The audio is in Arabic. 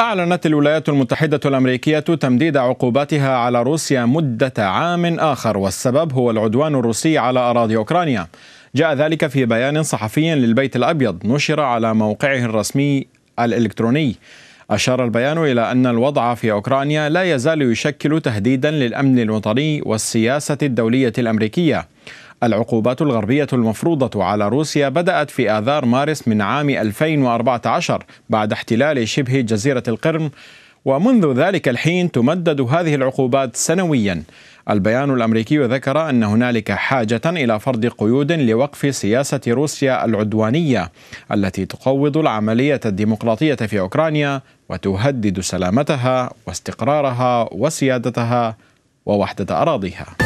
أعلنت الولايات المتحدة الأمريكية تمديد عقوباتها على روسيا مدة عام آخر والسبب هو العدوان الروسي على أراضي أوكرانيا جاء ذلك في بيان صحفي للبيت الأبيض نشر على موقعه الرسمي الإلكتروني أشار البيان إلى أن الوضع في أوكرانيا لا يزال يشكل تهديدا للأمن الوطني والسياسة الدولية الأمريكية العقوبات الغربية المفروضة على روسيا بدأت في آذار مارس من عام 2014 بعد احتلال شبه جزيرة القرم ومنذ ذلك الحين تمدد هذه العقوبات سنويا البيان الامريكي ذكر ان هنالك حاجه الى فرض قيود لوقف سياسه روسيا العدوانيه التي تقوض العمليه الديمقراطيه في اوكرانيا وتهدد سلامتها واستقرارها وسيادتها ووحده اراضيها